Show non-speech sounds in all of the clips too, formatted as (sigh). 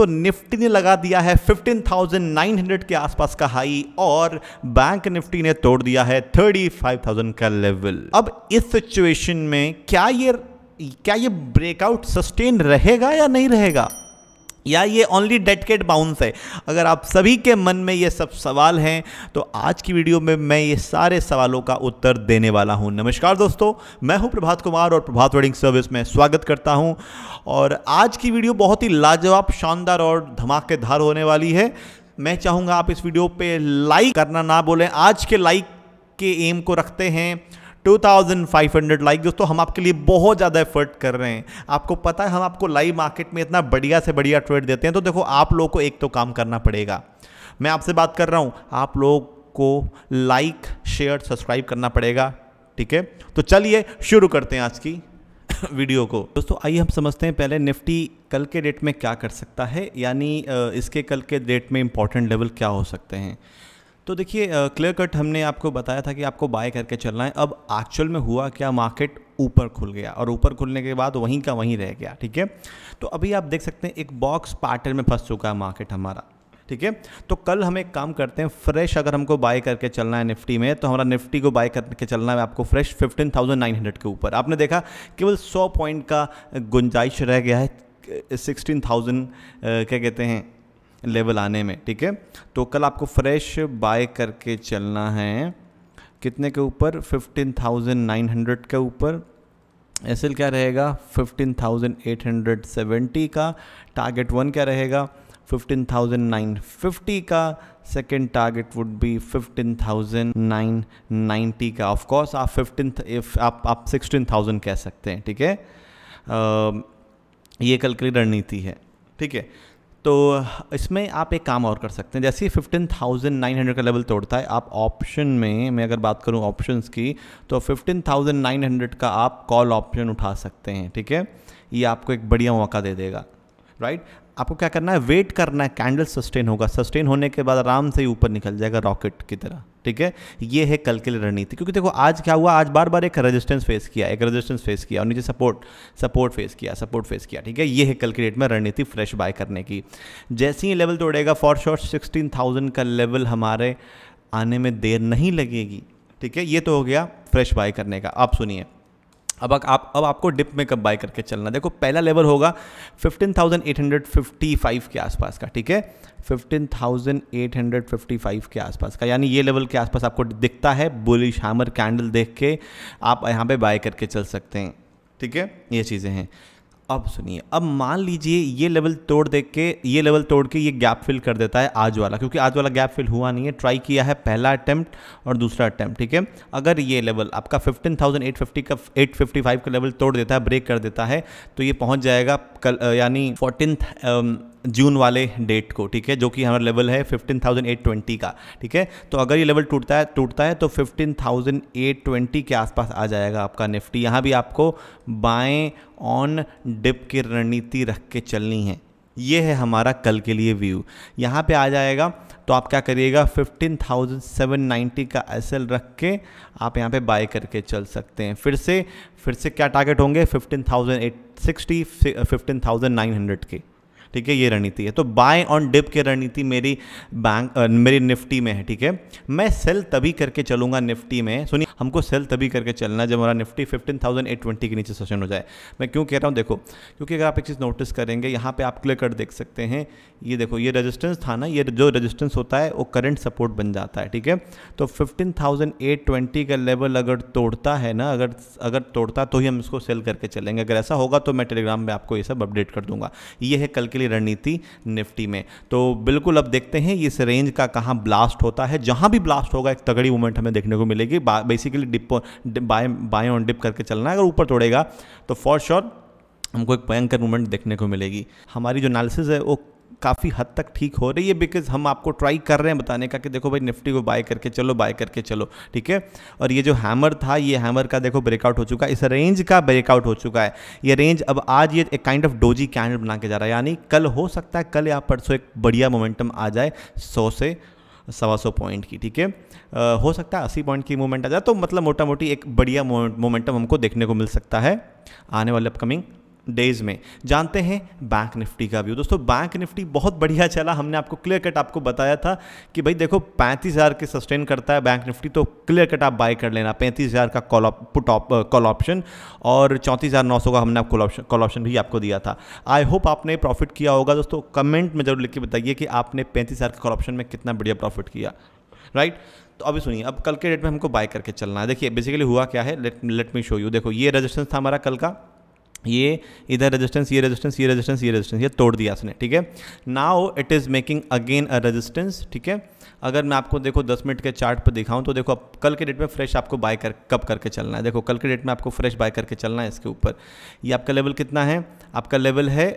दोस्तों निफ्टी ने लगा दिया है 15,900 के आसपास का हाई और बैंक निफ्टी ने तोड़ दिया है 35,000 का लेवल अब इस सिचुएशन में क्या ये क्या ये ब्रेकआउट सस्टेन रहेगा या नहीं रहेगा या ये ओनली डेट केट बाउंस है अगर आप सभी के मन में ये सब सवाल हैं तो आज की वीडियो में मैं ये सारे सवालों का उत्तर देने वाला हूँ नमस्कार दोस्तों मैं हूँ प्रभात कुमार और प्रभात वेडिंग सर्विस में स्वागत करता हूँ और आज की वीडियो बहुत ही लाजवाब शानदार और धमाकेदार होने वाली है मैं चाहूँगा आप इस वीडियो पर लाइक करना ना बोलें आज के लाइक के एम को रखते हैं 2500 लाइक दोस्तों हम आपके लिए बहुत ज़्यादा एफर्ट कर रहे हैं आपको पता है हम आपको लाइव मार्केट में इतना बढ़िया से बढ़िया ट्रेड देते हैं तो देखो आप लोगों को एक तो काम करना पड़ेगा मैं आपसे बात कर रहा हूँ आप लोग को लाइक शेयर सब्सक्राइब करना पड़ेगा ठीक है तो चलिए शुरू करते हैं आज की वीडियो (coughs) को दोस्तों आइए हम समझते हैं पहले निफ्टी कल के डेट में क्या कर सकता है यानी इसके कल के डेट में इंपॉर्टेंट लेवल क्या हो सकते हैं तो देखिए क्लियर कट हमने आपको बताया था कि आपको बाय करके चलना है अब एक्चुअल में हुआ क्या मार्केट ऊपर खुल गया और ऊपर खुलने के बाद वहीं का वहीं रह गया ठीक है तो अभी आप देख सकते हैं एक बॉक्स पैटर्न में फंस चुका है मार्केट हमारा ठीक है तो कल हम एक काम करते हैं फ्रेश अगर हमको बाय करके चलना है निफ्टी में तो हमारा निफ्टी को बाय करके चलना है आपको फ्रेश 15,900 के ऊपर आपने देखा केवल 100 पॉइंट का गुंजाइश रह गया है 16,000 क्या कहते हैं लेवल आने में ठीक है तो कल आपको फ्रेश बाय करके चलना है कितने के ऊपर फिफ्टीन थाउजेंड नाइन हंड्रेड के ऊपर एस क्या रहेगा fifteen thousand eight hundred seventy का टारगेट वन क्या रहेगा फिफ्टीन थाउजेंड नाइन फिफ्टी का second target would be fifteen thousand nine का ऑफ कोर्स आप 15 इफ आप आप सिक्सटीन थाउजेंड कह सकते हैं ठीक है ये कल की रणनीति है ठीक है तो इसमें आप एक काम और कर सकते हैं जैसे ही फिफ्टीन थाउजेंड नाइन हंड्रेड का लेवल तोड़ता है आप ऑप्शन में मैं अगर बात करूं ऑप्शंस की तो फिफ्टीन थाउजेंड नाइन हंड्रेड का आप कॉल ऑप्शन उठा सकते हैं ठीक है ये आपको एक बढ़िया मौका दे देगा राइट आपको क्या करना है वेट करना है कैंडल सस्टेन होगा सस्टेन होने के बाद आराम से ही ऊपर निकल जाएगा रॉकेट की तरह ठीक है ये है कल के लिए रणनीति क्योंकि देखो आज क्या हुआ आज बार बार एक रेजिस्टेंस फेस किया एक रेजिस्टेंस फेस किया और नीचे सपोर्ट सपोर्ट फेस किया सपोर्ट फेस किया ठीक है ये है कल के डेट में रणनीति फ्रेश बाय करने की जैसे ही लेवल तोड़ेगा फॉर शॉर्ट सिक्सटीन थाउजेंड का लेवल हमारे आने में देर नहीं लगेगी ठीक है ये तो हो गया फ्रेश बाय करने का आप सुनिए अब आप अब आपको डिप में कब बाय करके चलना देखो पहला लेवल होगा 15,855 के आसपास का ठीक है 15,855 के आसपास का यानी ये लेवल के आसपास आपको दिखता है बुलिश हैमर कैंडल देख के आप यहाँ पे बाय करके चल सकते हैं ठीक है ये चीज़ें हैं अब सुनिए अब मान लीजिए ये लेवल तोड़ दे के ये लेवल तोड़ के ये गैप फिल कर देता है आज वाला क्योंकि आज वाला गैप फिल हुआ नहीं है ट्राई किया है पहला अटैम्प्ट और दूसरा अटैम्प्ट ठीक है अगर ये लेवल आपका 15,850 का 855 का लेवल तोड़ देता है ब्रेक कर देता है तो ये पहुंच जाएगा कल यानी फोर्टीन जून वाले डेट को ठीक है जो कि हमारा लेवल है 15,820 का ठीक है तो अगर ये लेवल टूटता है टूटता है तो 15,820 के आसपास आ जाएगा आपका निफ्टी यहाँ भी आपको बाएं ऑन डिप की रणनीति रख के चलनी है ये है हमारा कल के लिए व्यू यहाँ पे आ जाएगा तो आप क्या करिएगा 15,790 का एस रख के आप यहाँ पे बाय करके चल सकते हैं फिर से फिर से क्या टारगेट होंगे 15,860 15,900 के ठीक है ये रणनीति है तो बाय ऑन डिप की रणनीति मेरी बैंक मेरी निफ्टी में है ठीक है मैं सेल तभी करके चलूंगा निफ्टी में सुनिए हमको सेल तभी करके चलना जब हमारा Nifty fifteen thousand eight twenty के नीचे सेशन हो जाए मैं क्यों कह रहा हूँ देखो क्योंकि अगर आप एक चीज़ नोटिस करेंगे यहाँ पर आप क्लियर कट देख सकते हैं ये देखो ये रजिस्टेंस था ना ये जो रजिस्टेंस होता है वो करंट सपोर्ट बन जाता है ठीक है तो फिफ्टीन थाउजेंड एट ट्वेंटी का लेवल अगर तोड़ता है ना अगर अगर तोड़ता तो ही हम इसको सेल करके चलेंगे अगर ऐसा होगा तो मैं टेलीग्राम में आपको ये सब अपडेट कर दूंगा ये है कल के लिए रणनीति निफ्टी में तो बिल्कुल अब देखते हैं इस रेंज का कहाँ ब्लास्ट होता है जहाँ भी ब्लास्ट होगा एक तगड़ी मूवमेंट हमें देखने को मिलेगी basically dip buy buy on dip करके चलना है अगर ऊपर तोड़ेगा तो फॉर श्योर हमको एक भयंकर मूवमेंट देखने को मिलेगी हमारी जो एनालिसिस है वो काफ़ी हद तक ठीक हो रही है बिकॉज हम आपको ट्राई कर रहे हैं बताने का कि देखो भाई निफ्टी को बाय करके चलो बाय करके चलो ठीक है और ये जो हैमर था ये हैमर का देखो ब्रेकआउट हो चुका है इस रेंज का ब्रेकआउट हो चुका है ये रेंज अब आज ये एक काइंड ऑफ डोजी कैंडल बना के जा रहा है यानी कल हो सकता है कल या परसों एक बढ़िया मोमेंटम आ जाए सौ से सवा सौ पॉइंट की ठीक है हो सकता है अस्सी पॉइंट की मूवमेंट आ जाए तो मतलब मोटा मोटी एक बढ़िया मोमेंटम हमको देखने को मिल सकता है आने वाले अपकमिंग डेज में जानते हैं बैंक निफ्टी का व्यू दोस्तों बैंक निफ्टी बहुत बढ़िया चला हमने आपको क्लियर कट आपको बताया था कि भाई देखो पैंतीस हज़ार के सस्टेन करता है बैंक निफ्टी तो क्लियर कट आप बाय कर लेना पैंतीस हज़ार का कॉल पुट कॉल ऑप्शन और चौंतीस हज़ार नौ सौ का हमने आपको कॉल ऑप्शन भी आपको दिया था आई होप आपने प्रॉफिट किया होगा दोस्तों कमेंट में जरूर लिख के बताइए कि आपने पैंतीस हज़ार के कॉल ऑप्शन में कितना बढ़िया प्रॉफिट किया राइट तो अभी सुनिए अब कल के डेट में हमको बाय करके चलना है देखिए बेसिकली हुआ क्या है let let me show you देखो ये रजिस्टेंस था हमारा कल का ये इधर रेजिस्टेंस ये रेजिस्टेंस ये रेजिस्टेंस ये रेजिस्टेंस ये तोड़ दिया उसने ठीक है now it is making again a resistance ठीक है अगर मैं आपको देखो 10 मिनट के चार्ट पर दिखाऊं तो देखो अब कल के डेट में फ्रेश आपको बाय कर कब करके चलना है देखो कल के डेट में आपको फ्रेश बाय करके चलना है इसके ऊपर ये आपका लेवल कितना है आपका लेवल है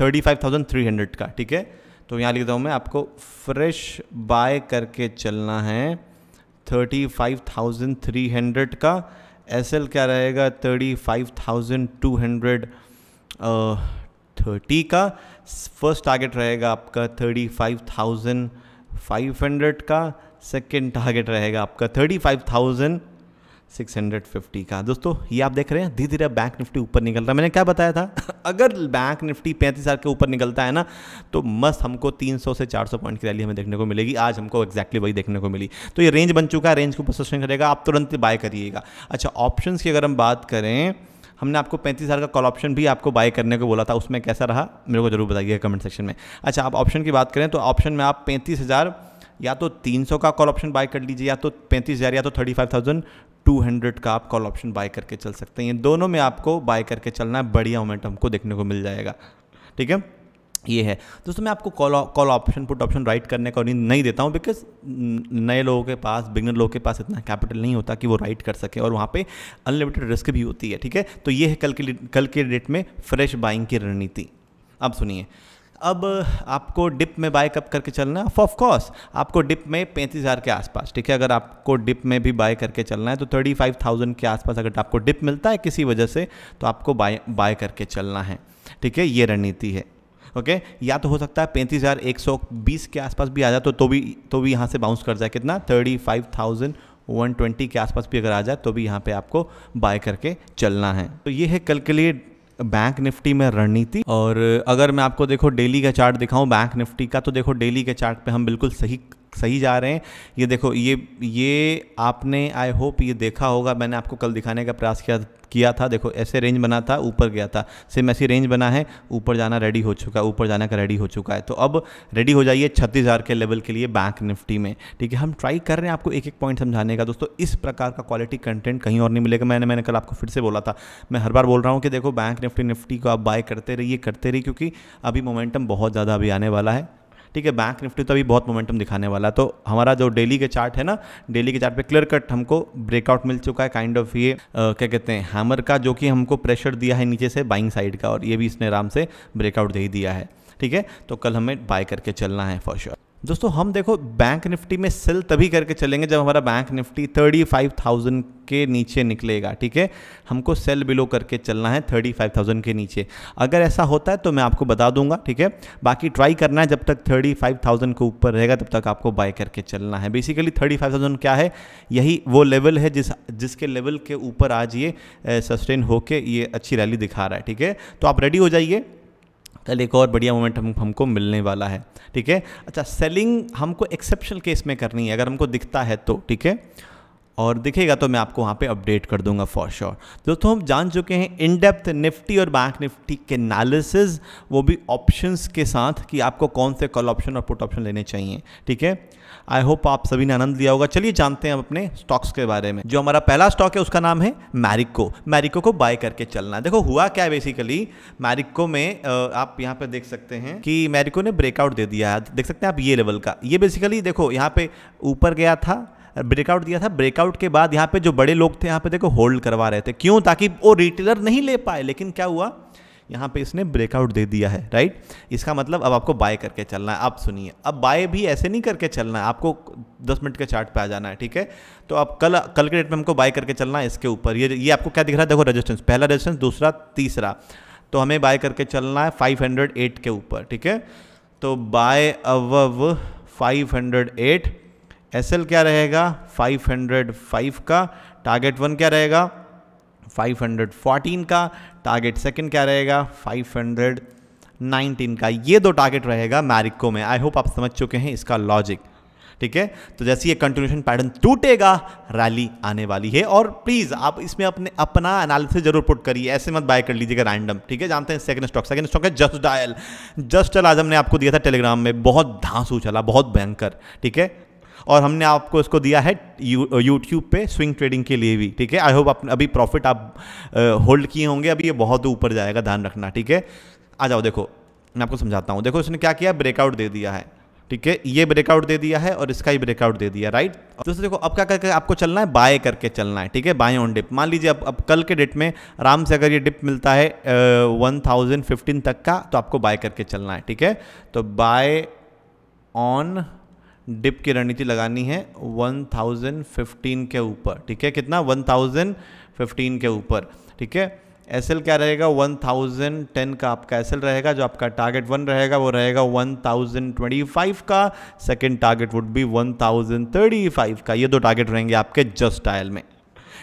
thirty five thousand three hundred का ठीक है तो यहाँ लिखता हूँ मैं आपको फ्रेश बाय करके चलना है thirty five thousand three hundred का एस एल क्या रहेगा thirty five thousand two hundred thirty का फर्स्ट टारगेट रहेगा आपका thirty five thousand five hundred का सेकेंड टारगेट रहेगा आपका थर्टी फाइव थाउजेंड 650 का दोस्तों ये आप देख रहे हैं धीरे धीरे बैंक निफ्टी ऊपर निकल रहा है मैंने क्या बताया था (laughs) अगर बैंक निफ्टी पैंतीस हज़ार के ऊपर निकलता है ना तो मस्त हमको 300 से 400 पॉइंट की रैली हमें देखने को मिलेगी आज हमको एक्जैक्टली वही देखने को मिली तो ये रेंज बन चुका है रेंज को पोजिशन करेगा आप तुरंत बाय करिएगा अच्छा ऑप्शन की अगर हम बात करें हमने आपको पैंतीस हज़ार का कॉल ऑप्शन भी आपको बाय करने को बोला था उसमें कैसा रहा मेरे को जरूर बताइएगा कमेंट सेक्शन में अच्छा आप ऑप्शन की बात करें तो ऑप्शन में आप पैंतीस हज़ार या तो 300 का कॉल ऑप्शन बाय कर लीजिए या तो पैंतीस हज़ार या तो थर्टी फाइव थाउजेंड 200 का आप कॉल ऑप्शन बाय करके चल सकते हैं दोनों में आपको बाय करके चलना है बढ़िया मोमेंट हमको देखने को मिल जाएगा ठीक है ये है दोस्तों मैं आपको call call option put option write करने का नहीं देता हूँ बिकॉज नए लोगों के पास बिगनर लोगों के पास इतना कैपिटल नहीं होता कि वो राइट कर सके और वहाँ पे अनलिमिटेड रिस्क भी होती है ठीक है तो ये है कल के कल के डेट में फ्रेश बाइंग की रणनीति अब सुनिए अब आपको डिप में बाय कब करके चलना है ऑफ कोर्स आपको डिप में पैंतीस हज़ार के आसपास ठीक है अगर आपको डिप में भी बाय करके चलना है तो थर्टी फाइव थाउजेंड के आसपास अगर आपको डिप मिलता है किसी वजह से तो आपको बाय बाय करके चलना है ठीक है ये रणनीति है ओके या तो हो सकता है पैंतीस हज़ार एक सौ बीस के आसपास भी आ जाए तो तो भी तो भी यहाँ से बाउंस कर जाए कितना thirty five thousand one twenty के आसपास भी अगर आ जाए तो भी यहाँ पे आपको बाय करके चलना है तो ये है कल के लिए बैंक निफ्टी में रणनीति और अगर मैं आपको देखो डेली का चार्ट दिखाऊं बैंक निफ्टी का तो देखो डेली के चार्ट पे हम बिल्कुल सही सही जा रहे हैं ये देखो ये ये आपने आई होप ये देखा होगा मैंने आपको कल दिखाने का प्रयास किया किया था देखो ऐसे रेंज बना था ऊपर गया था सेम ऐसी रेंज बना है ऊपर जाना रेडी हो चुका है ऊपर जाने का रेडी हो चुका है तो अब रेडी हो जाइए छत्तीस हज़ार के लेवल के लिए बैंक निफ्टी में ठीक है हम ट्राई कर रहे हैं आपको एक एक पॉइंट समझाने का दोस्तों इस प्रकार का क्वालिटी कंटेंट कहीं और नहीं मिलेगा मैंने मैंने कल आपको फिर से बोला था मैं हर बार बोल रहा हूँ कि देखो बैंक निफ्टी निफ्टी को आप बाय करते रहिए करते रहिए क्योंकि अभी मोमेंटम बहुत ज़्यादा अभी आने वाला है ठीक है बैंक निफ्टी तो अभी बहुत मोमेंटम दिखाने वाला तो हमारा जो डेली के चार्ट है ना डेली के चार्ट पे क्लियर कट हमको ब्रेकआउट मिल चुका है काइंड ऑफ ये क्या कहते हैं हैमर का जो कि हमको प्रेशर दिया है नीचे से बाइंग साइड का और ये भी इसने आराम से ब्रेकआउट दे दिया है ठीक है तो कल हमें बाय करके चलना है फॉर श्योर दोस्तों हम देखो बैंक निफ्टी में सेल तभी करके चलेंगे जब हमारा बैंक निफ्टी 35,000 के नीचे निकलेगा ठीक है हमको सेल बिलो करके चलना है 35,000 के नीचे अगर ऐसा होता है तो मैं आपको बता दूंगा ठीक है बाकी ट्राई करना है जब तक 35,000 के ऊपर रहेगा तब तक आपको बाय करके चलना है बेसिकली 35,000 क्या है यही वो लेवल है जिस जिसके लेवल के ऊपर आज ये सस्टेन होकर ये अच्छी रैली दिखा रहा है ठीक है तो आप रेडी हो जाइए कल एक और बढ़िया मोमेंट हम हमको मिलने वाला है ठीक है अच्छा सेलिंग हमको एक्सेप्शनल केस में करनी है अगर हमको दिखता है तो ठीक है और दिखेगा तो मैं आपको वहाँ पे अपडेट कर दूंगा फॉर श्योर दोस्तों हम जान चुके हैं इन डेप्थ निफ्टी और बैंक निफ्टी के एनालिसिस वो भी ऑप्शंस के साथ कि आपको कौन से कॉल ऑप्शन और पुट ऑप्शन लेने चाहिए ठीक है आई होप आप सभी ने आनंद लिया होगा चलिए जानते हैं हम अपने स्टॉक्स के बारे में जो हमारा पहला स्टॉक है उसका नाम है मैरिको मैरिको को बाय करके चलना है देखो हुआ क्या है बेसिकली मैरिको में आप यहाँ पे देख सकते हैं कि मैरिको ने ब्रेकआउट दे दिया है देख सकते हैं आप ये लेवल का ये बेसिकली देखो यहाँ पे ऊपर गया था ब्रेकआउट दिया था ब्रेकआउट के बाद यहाँ पे जो बड़े लोग थे यहाँ पे देखो होल्ड करवा रहे थे क्यों ताकि वो रिटेलर नहीं ले पाए लेकिन क्या हुआ यहाँ पे इसने ब्रेकआउट दे दिया है राइट इसका मतलब अब आपको बाय करके चलना है आप सुनिए अब बाय भी ऐसे नहीं करके चलना है आपको दस मिनट के चार्ट पे आ जाना है ठीक है तो आप कल कल के डेट में हमको बाय करके चलना है इसके ऊपर ये ये आपको क्या दिख रहा है देखो रजिस्टेंस पहला रजिस्टेंस दूसरा तीसरा तो हमें बाय करके चलना है फाइव के ऊपर ठीक है तो बाय अव फाइव हंड्रेड क्या रहेगा 505 का टारगेट वन क्या रहेगा 514 का टारगेट सेकंड क्या रहेगा 519 का ये दो टारगेट रहेगा मैरिको में आई होप आप समझ चुके हैं इसका लॉजिक ठीक है तो जैसे ये कंटिन्यूशन पैटर्न टूटेगा रैली आने वाली है और प्लीज़ आप इसमें अपने अपना एनालिसिस जरूर पुट करिए ऐसे मत बाय कर लीजिएगा रैंडम ठीक है जानते हैं सेकंड स्टॉक सेकंड स्टॉक है Just Dial Just Dial Azam ने आपको दिया था टेलीग्राम में बहुत धांसू चला बहुत भयंकर ठीक है और हमने आपको इसको दिया है यूट्यूब पे स्विंग ट्रेडिंग के लिए भी ठीक है आई होप अभी प्रॉफिट आप होल्ड किए होंगे अभी ये बहुत ऊपर जाएगा ध्यान रखना ठीक है आ जाओ देखो मैं आपको समझाता हूँ देखो इसने क्या किया ब्रेकआउट दे दिया है ठीक है ये ब्रेकआउट दे दिया है और इसका ही ब्रेकआउट दे दिया राइट दोस्तों देखो अब क्या करके आपको चलना है बाय करके चलना है ठीक है बाय ऑन डिप मान लीजिए अब अब कल के डेट में आराम से अगर ये डिप मिलता है वन थाउजेंड फिफ्टीन तक का तो आपको बाय करके चलना है ठीक है तो बाय ऑन डिप की रणनीति लगानी है 1015 के ऊपर ठीक है कितना 1015 के ऊपर ठीक है एस क्या रहेगा 1010 का आपका एस रहेगा जो आपका टारगेट वन रहेगा वो रहेगा 1025 का सेकंड टारगेट वुड बी 1035 का ये दो टारगेट रहेंगे आपके जस्ट आयल में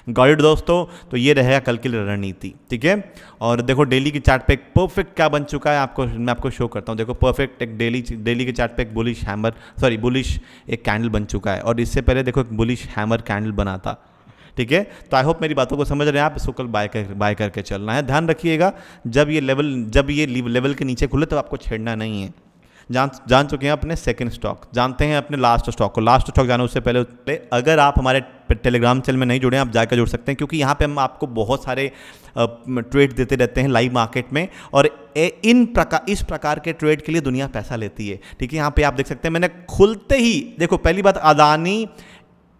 गाइड दोस्तों तो ये रहेगा कल की रणनीति ठीक है और देखो डेली की चार्ट पे परफेक्ट क्या बन चुका है आपको मैं आपको शो करता हूँ देखो परफेक्ट एक डेली डेली के चार्ट पे एक बुलिश हैमर सॉरी बुलिश एक कैंडल बन चुका है और इससे पहले देखो एक बुलिश हैमर कैंडल बना था ठीक है तो आई होप मेरी बातों को समझ रहे हैं आप इसको कल बाय कर बाय करके चलना है ध्यान रखिएगा जब ये लेवल जब ये लेवल के नीचे खुले तो आपको छेड़ना नहीं है जान जान चुके हैं अपने सेकंड स्टॉक जानते हैं अपने लास्ट स्टॉक को लास्ट स्टॉक जाने उससे पहले अगर आप हमारे टेलीग्राम चैनल में नहीं जुड़े आप जाकर जुड़ सकते हैं क्योंकि यहाँ पे हम आपको बहुत सारे ट्रेड देते रहते हैं लाइव मार्केट में और इन प्रकार इस प्रकार के ट्रेड के लिए दुनिया पैसा लेती है ठीक है यहाँ पे आप देख सकते हैं मैंने खुलते ही देखो पहली बात अदानी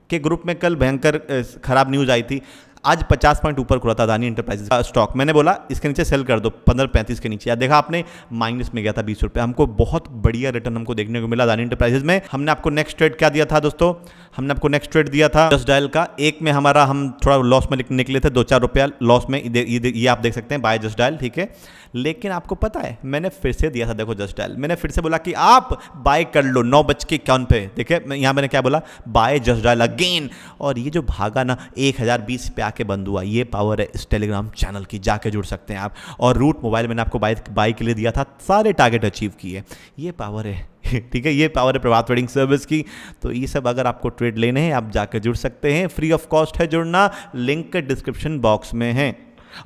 के ग्रुप में कल भयंकर खराब न्यूज़ आई थी आज पचास पॉइंट ऊपर खुला था अदानी इंटरप्राइजेस का स्टॉक मैंने बोला इसके नीचे सेल कर दो पंद्रह पैंतीस के नीचे या देखा आपने माइनस में गया था बीस रुपये हमको बहुत बढ़िया रिटर्न हमको देखने को मिला अदानी इंटरप्राइजेस में हमने आपको नेक्स्ट ट्रेड क्या दिया था दोस्तों हमने आपको नेक्स्ट ट्रेड दिया था जस्ट डायल का एक में हमारा हम थोड़ा लॉस में निकले थे दो चार रुपया लॉस में ये आप देख सकते हैं बाय जस्ट डायल ठीक है लेकिन आपको पता है मैंने फिर से दिया था देखो जस्ट डायल मैंने फिर से बोला कि आप बाय कर लो नौ बज के इक्यावन पे देखिए यहाँ मैंने क्या बोला बाय जस्ट डायल अगेन और ये जो भागा ना एक हज़ार बीस पे आके बंद हुआ ये पावर है इस टेलीग्राम चैनल की जाके जुड़ सकते हैं आप और रूट मोबाइल मैंने आपको बाय बाय के लिए दिया था सारे टारगेट अचीव किए ये पावर है (laughs) ठीक है ये पावर है प्रभात ट्रेडिंग सर्विस की तो ये सब अगर आपको ट्रेड लेने हैं आप जाकर जुड़ सकते हैं फ्री ऑफ कॉस्ट है जुड़ना लिंक डिस्क्रिप्शन बॉक्स में है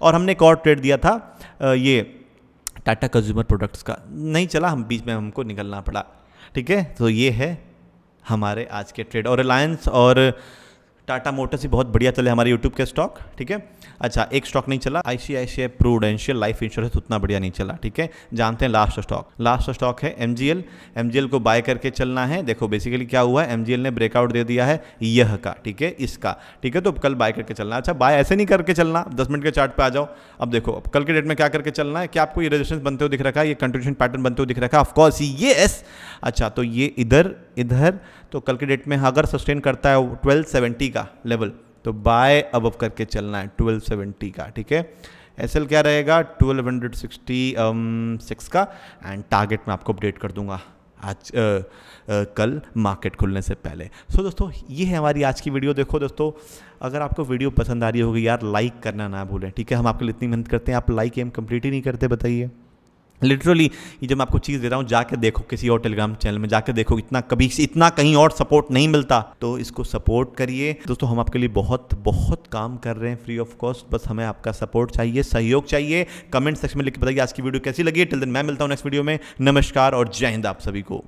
और हमने एक और ट्रेड दिया था ये टाटा कंज्यूमर प्रोडक्ट्स का नहीं चला हम बीच में हमको निकलना पड़ा ठीक है तो ये है हमारे आज के ट्रेड और रिलायंस और टाटा मोटर्स ही बहुत बढ़िया चले हमारे यूट्यूब के स्टॉक ठीक है अच्छा एक स्टॉक नहीं चला आईसीआईसीआई प्रूडेंशियल लाइफ इंश्योरेंस उतना बढ़िया नहीं चला ठीक है जानते हैं लास्ट स्टॉक लास्ट स्टॉक है एम जी को बाय करके चलना है देखो बेसिकली क्या हुआ है एम ने ब्रेकआउट दे दिया है यह का ठीक है इसका ठीक है तो कल बाय करके चलना अच्छा बाय ऐसे नहीं करके चलना दस मिनट के चार्ट पर आ जाओ अब देखो अब कल के डेट में क्या करके चलना है क्या आपको ये रेजिस्टेंस बनते हुए दिख रखा है ये कंट्रीब्यूशन पैटर्न बनते हुए दिख रखा है ऑफकोर्स ये एस अच्छा तो ये इधर इधर तो कल के डेट में हाँ, अगर सस्टेन करता है ट्वेल्व सेवेंटी का लेवल तो बाय अब करके चलना है ट्वेल्व सेवेंटी का ठीक है एस क्या रहेगा ट्वेल्व हंड्रेड सिक्सटी सिक्स का एंड टारगेट मैं आपको अपडेट कर दूंगा आज आ, आ, कल मार्केट खुलने से पहले सो so, दोस्तों ये है हमारी आज की वीडियो देखो दोस्तों अगर आपको वीडियो पसंद आ रही होगी यार लाइक करना ना भूलें ठीक है हम आपके लिए इतनी मेहनत करते हैं आप लाइक एम कंप्लीट ही नहीं करते बताइए लिटरली ये जब मैं आपको चीज़ दे रहा हूँ जाके देखो किसी और टेलीग्राम चैनल में जाके देखो इतना कभी इतना कहीं और सपोर्ट नहीं मिलता तो इसको सपोर्ट करिए दोस्तों हम आपके लिए बहुत बहुत काम कर रहे हैं फ्री ऑफ कॉस्ट बस हमें आपका सपोर्ट चाहिए सहयोग चाहिए कमेंट सेक्शन में लिख के बताइए आज की वीडियो कैसी लगी टिल दिन मैं मिलता हूँ नेक्स्ट वीडियो में नमस्कार और जय हिंद आप सभी को